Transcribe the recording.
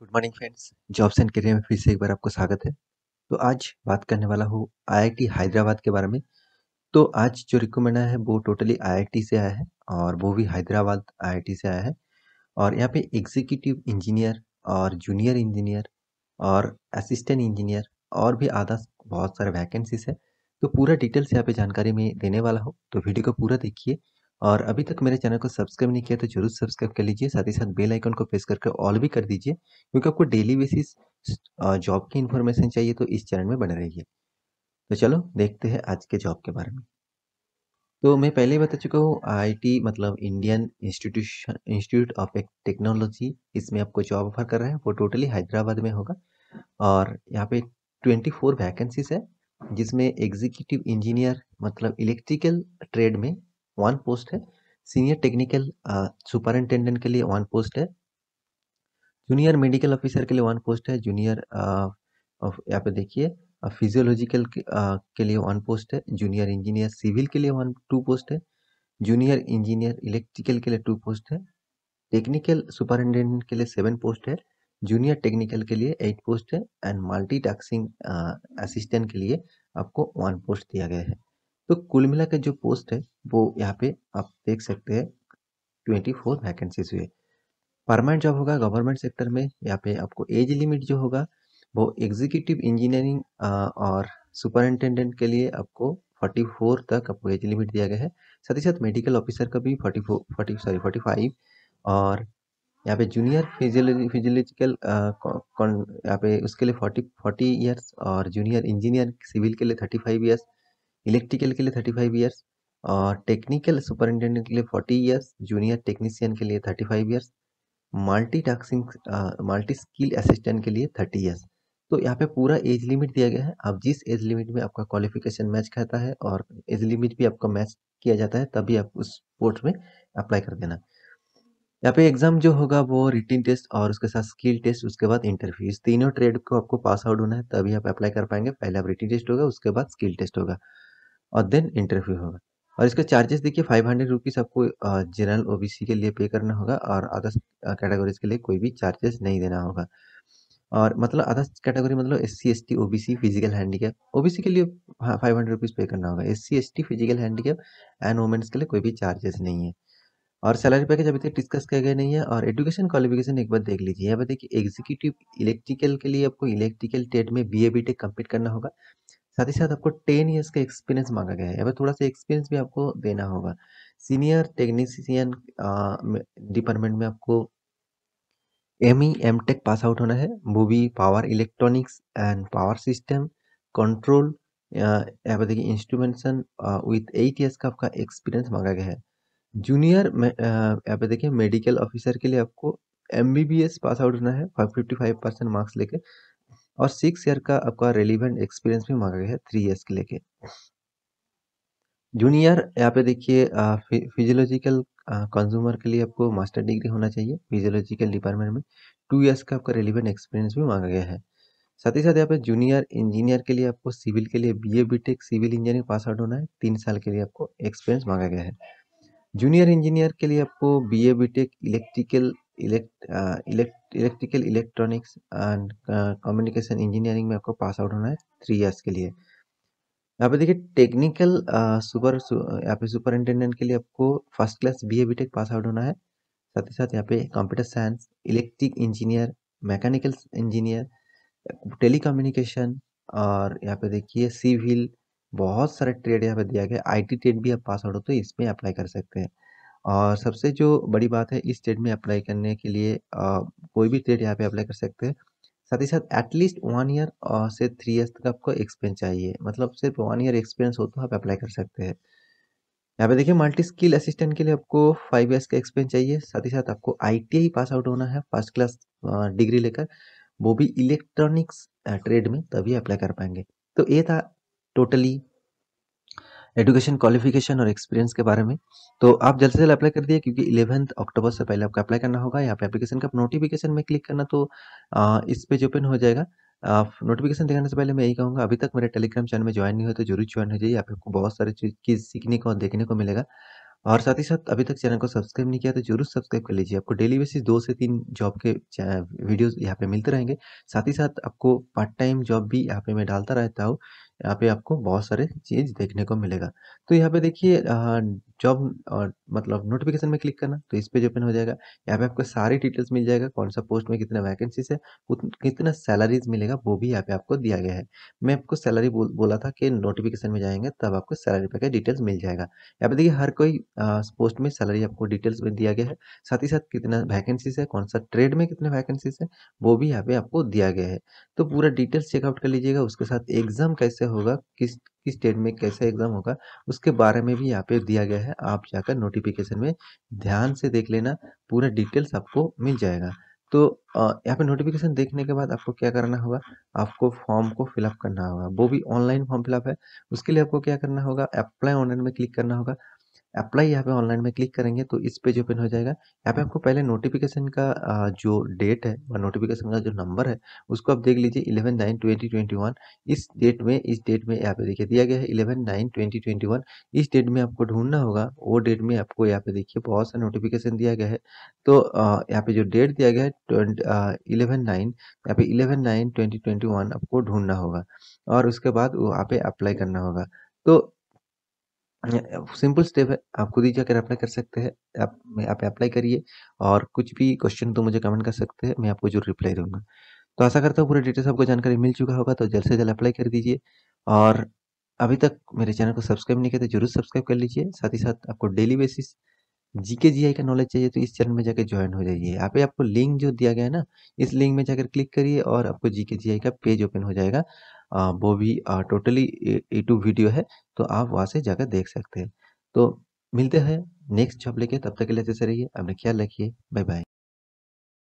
good morning friends jobs and career में फिर से एक बार आपको स्वागत है तो आज बात करने वाला हूँ आईआईटी हैदराबाद के बारे में तो आज जो रिकमेंड है वो टोटली आईआईटी से आया है और वो भी हैदराबाद आईआईटी से आया है और यहाँ पे एग्जीक्यूटिव इंजीनियर और जूनियर इंजीनियर और असिस्टेंट इंजीनियर और भी आधा बहुत सारे वैकेंसीज है तो पूरा डिटेल्स यहाँ पे जानकारी मैं देने वाला हूँ तो वीडियो को पूरा देखिए और अभी तक मेरे चैनल को सब्सक्राइब नहीं किया तो जरूर सब्सक्राइब कर लीजिए साथ ही साथ बेल आइकन को प्रेस करके ऑल भी कर दीजिए क्योंकि आपको डेली बेसिस जॉब की इन्फॉर्मेशन चाहिए तो इस चैनल में बने रहिए तो चलो देखते हैं आज के जॉब के बारे में तो मैं पहले ही बता चुका हूँ आई मतलब Indian institution institute of technology इसमें आपको जॉब ऑफर कर रहा है वो टोटली हैदराबाद में होगा और यहाँ पे ट्वेंटी फोर वैकेंसीज है जिसमें एग्जीक्यूटिव इंजीनियर मतलब इलेक्ट्रिकल ट्रेड में वन पोस्ट है सीनियर टेक्निकल सुपरिंटेंडेंट के लिए वन पोस्ट है जूनियर मेडिकल ऑफिसर के लिए वन पोस्ट है जूनियर uh, यहाँ पे देखिए फिजियोलॉजिकल uh, uh, के, लिए वन पोस्ट है जूनियर इंजीनियर सिविल के लिए वन टू पोस्ट है जूनियर इंजीनियर इलेक्ट्रिकल के लिए टू पोस्ट है टेक्निकल सुपरिटेंडेंट के लिए सेवन पोस्ट है जूनियर टेक्निकल के लिए एट पोस्ट है एंड मल्टी टास्किंग असिस्टेंट के लिए आपको वन पोस्ट दिया गया है तो कुल मिला के जो पोस्ट है वो यहाँ पे आप देख सकते हैं ट्वेंटी फोर वैकेंसीज हुए परमानेंट जॉब होगा गवर्नमेंट सेक्टर में यहाँ पे आपको एज लिमिट जो होगा वो एग्जीक्यूटिव इंजीनियरिंग और सुपरिंटेंडेंट के लिए आपको फोर्टी फोर तक आपको एज लिमिट दिया गया है साथ ही साथ मेडिकल ऑफिसर का भी forty four forty sorry forty five और यहाँ पे जूनियर फिजियोलॉजी फिजियोलॉजिकल यहाँ पे उसके लिए फोर्टी फोर्टी ईयर्स और जूनियर इंजीनियर सिविल के लिए थर्टी फाइव ईयर्स इलेक्ट्रिकल के लिए थर्टी फाइव ईयर्स और टेक्निकल सुपरिटेंडेंट के लिए फोर्टी ईयर्स जूनियर टेक्नीशियन के लिए thirty five years multi tasking multi skill assistant के लिए थर्टी ईयर्स तो यहाँ पे पूरा एज लिमिट दिया गया है आप जिस एज लिमिट में आपका क्वालिफिकेशन मैच करता है और एज लिमिट भी आपका मैच किया जाता है तभी आप उस पोर्ट में अप्लाई कर देना यहाँ पे एग्जाम जो होगा वो रिटिन टेस्ट और उसके साथ स्किल टेस्ट उसके बाद इंटरव्यू इस तीनों ट्रेड को आपको पास आउट होना है तभी आप अप्लाई कर पाएंगे पहले आप रिटिन टेस्ट होगा उसके बाद स्किल टेस्ट होगा और देन इंटरव्यू होगा और इसका चार्जेस देखिए फाइव हंड्रेड रुपीज़ आपको जनरल ओबीसी के लिए पे करना होगा और अदर्स कैटेगरीज के लिए कोई भी चार्जेस नहीं देना होगा और मतलब अदर्स कैटेगरी मतलब S C S T O B C physical handicap O B C के लिए फाइव हंड्रेड रुपीज़ पे करना होगा S C S T physical handicap and women's के लिए कोई भी चार्जेस नहीं है और सैलरी पैकेज अभी तक डिस्कस किया गया नहीं है और एजुकेशन क्वालिफिकेशन एक बार देख लीजिए यहाँ पर देखिए एग्जीक्यूटिव इलेक्ट्रिकल के लिए आपको इलेक्ट्रिकल टेट में B A B tech complete करना होगा साथ ही साथ आपको टेन ईयर्स का एक्सपीरियंस मांगा गया है अब थोड़ा सा एक्सपीरियंस भी आपको देना होगा सीनियर टेक्नीसियन डिपार्टमेंट में आपको M E M tech pass out होना है वो भी power electronics and power system control या देखिए इंस्ट्रूमेंटेशन विथ एट ईयर्स का आपका एक्सपीरियंस मांगा गया है जूनियर यहाँ पे देखिए मेडिकल ऑफिसर के लिए आपको M B B S pass out होना है five fifty five percent marks लेके और सिक्स ईयर का आपका रेलिवेंट एक्सपीरियंस भी मांगा गया है थ्री ईयर्स के लेके जूनियर यहाँ पे देखिए फिजियोलॉजिकल कंज्यूमर के लिए आपको मास्टर डिग्री होना चाहिए फिजियोलॉजिकल डिपार्टमेंट में टू ईयर्स का आपका रेलिवेंट एक्सपीरियंस भी मांगा गया है साथ ही साथ यहाँ पे जूनियर इंजीनियर के लिए आपको सिविल के लिए B A B tech civil engineering pass out होना है तीन साल के लिए आपको एक्सपीरियंस मांगा गया है जूनियर इंजीनियर के लिए आपको B A B tech electrical elect elect electrical electronics and communication engineering में आपको पास आउट होना है थ्री ईयर्स के लिए यहाँ पे देखिए टेक्निकल सुपर यहाँ पे सुपरिंटेंडेंट के लिए आपको first class B A B tech pass out होना है साथ ही साथ यहाँ पे computer science electric engineer mechanical engineer telecommunication और यहाँ पे देखिए सिविल बहुत सारे ट्रेड यहाँ पे दिया गया आईटी ट्रेड भी आप पास आउट हो तो इसमें अप्लाई कर सकते हैं और सबसे जो बड़ी बात है इस ट्रेड में अप्लाई करने के लिए आ, कोई भी ट्रेड यहाँ पे अप्लाई कर सकते हैं साथ ही साथ एटलीस्ट वन ईयर और से थ्री ईयर्स तक आपको एक्सपीरियंस चाहिए मतलब सिर्फ वन ईयर एक्सपीरियंस हो तो आप अप्लाई कर सकते हैं यहाँ पे देखिए मल्टी स्किल असिस्टेंट के लिए आपको फाइव ईयर्स का एक्सपीरियंस चाहिए साथ ही साथ आपको आई पास आउट होना है फर्स्ट क्लास डिग्री लेकर वो भी इलेक्ट्रॉनिक्स ट्रेड में तभी अप्लाई कर पाएंगे तो ये था टोटली एजुकेशन क्वालिफिकेशन और एक्सपीरियंस के बारे में तो आप जल्द से जल्द अप्लाई कर दिए क्योंकि इलेवंथ अक्टूबर से पहले आपको अप्लाई करना होगा यहाँ पे एप्लीकेशन का नोटिफिकेशन में क्लिक करना तो आ, इस पेज ओपन हो जाएगा आप नोटिफिकेशन दिखाने से पहले मैं यही कहूँगा अभी तक मेरे टेलीग्राम चैनल में ज्वाइन नहीं हो तो जरूर ज्वाइन हो जाइए यहाँ पे आपको बहुत सारी चीज़ सीखने को देखने को मिलेगा और साथ ही साथ अभी तक चैनल को सब्सक्राइब नहीं किया तो जरूर सब्सक्राइब कर लीजिए आपको डेली बेसिस दो से तीन जॉब के वीडियोस यहाँ पे मिलते रहेंगे साथ ही साथ आपको पार्ट टाइम जॉब भी यहाँ पे मैं डालता रहता हूँ यहाँ पे आपको बहुत सारे चीज़ देखने को मिलेगा तो यहाँ पे देखिए जॉब मतलब नोटिफिकेशन में क्लिक करना तो इस पेज ओपन हो जाएगा यहाँ पे आपको सारी डिटेल्स मिल जाएगा कौन सा पोस्ट में कितना वैकेंसीज है कितना सैलरीज मिलेगा वो भी यहाँ पे आपको दिया गया है मैं आपको सैलरी बोल, बोला था कि नोटिफिकेशन में जाएंगे तब आपको सैलरी पैकेज डिटेल्स मिल जाएगा यहाँ पे देखिए हर कोई पोस्ट में सैलरी आपको डिटेल्स में दिया गया है साथ ही साथ कितना वैकेंसीज है कौन सा ट्रेड में कितने वैकेंसीज है वो भी यहाँ पे आपको दिया गया है तो पूरा डिटेल्स चेकआउट कर लीजिएगा उसके साथ एग्जाम कैसे कैसे होगा किस किस डेट में कैसा एग्ज़ाम होगा उसके बारे में भी यहाँ पे दिया गया है आप जाकर नोटिफिकेशन में ध्यान से देख लेना पूरा डिटेल्स आपको मिल जाएगा तो यहाँ पे नोटिफिकेशन देखने के बाद आपको क्या करना होगा आपको फॉर्म को फिलअप करना होगा वो भी ऑनलाइन फॉर्म फिलअप है उसके लिए आपको क्या करना होगा अप्लाई ऑनलाइन में क्लिक करना होगा अप्लाई यहाँ पे ऑनलाइन में क्लिक करेंगे तो इस पेज ओपन हो जाएगा यहाँ पे आपको पहले नोटिफिकेशन का जो डेट है और नोटिफिकेशन का जो नंबर है उसको आप देख लीजिए eleven nine twenty twenty one इस डेट में इस डेट में यहाँ पे देखिए दिया गया है eleven nine twenty twenty one इस डेट में आपको ढूंढना होगा वो डेट में आपको यहाँ पे देखिए बहुत सा नोटिफिकेशन दिया गया है तो यहाँ पे जो डेट दिया गया है इलेवन नाइन यहाँ पे eleven nine twenty twenty one आपको ढूंढना होगा और उसके बाद वहाँ पे अप्लाई करना होगा तो सिंपल स्टेप है आप खुद ही जाकर अप्लाई कर सकते हैं आप मैं आप अप्लाई करिए और कुछ भी क्वेश्चन तो मुझे कमेंट कर सकते हैं मैं आपको जरूर रिप्लाई दूंगा तो ऐसा करता हूँ पूरे डिटेल्स आपको जानकारी मिल चुका होगा तो जल्द से जल्द अप्लाई कर दीजिए और अभी तक मेरे चैनल को सब्सक्राइब नहीं किया तो जरूर सब्सक्राइब कर लीजिए साथ ही साथ आपको daily basis GK G I का नॉलेज चाहिए तो इस चैनल में जाकर ज्वाइन हो जाइए यहाँ पे आपको लिंक जो दिया गया है ना इस लिंक में जाकर क्लिक करिए और आपको जीके जी आई का पेज ओपन हो जाएगा वो भी टोटली यूट्यूब वीडियो है तो आप वहाँ से जाकर देख सकते हैं तो मिलते हैं नेक्स्ट जॉब लेके तब तक के लिए जैसे रहिए अपने ख्याल रखिए बाय बाय